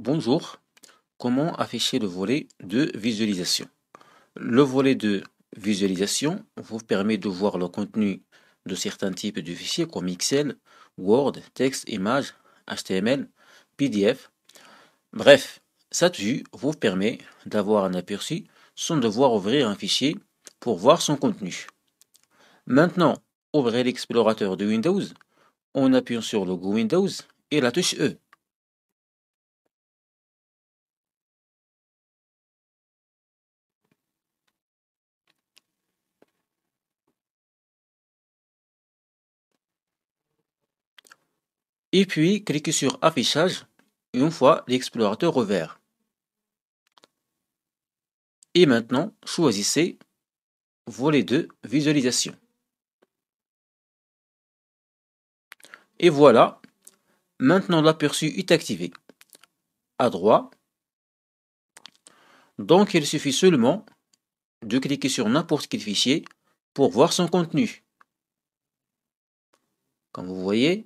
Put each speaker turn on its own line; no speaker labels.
Bonjour, comment afficher le volet de visualisation Le volet de visualisation vous permet de voir le contenu de certains types de fichiers comme Excel, Word, texte, image, HTML, PDF. Bref, cette vue vous permet d'avoir un aperçu sans devoir ouvrir un fichier pour voir son contenu. Maintenant, ouvrez l'explorateur de Windows en appuyant sur le logo Windows et la touche E. et puis cliquez sur Affichage une fois l'explorateur ouvert. Et maintenant, choisissez Volet deux Visualisation. Et voilà, maintenant l'aperçu est activé. À droite, donc il suffit seulement de cliquer sur n'importe quel fichier pour voir son contenu.
Comme vous voyez,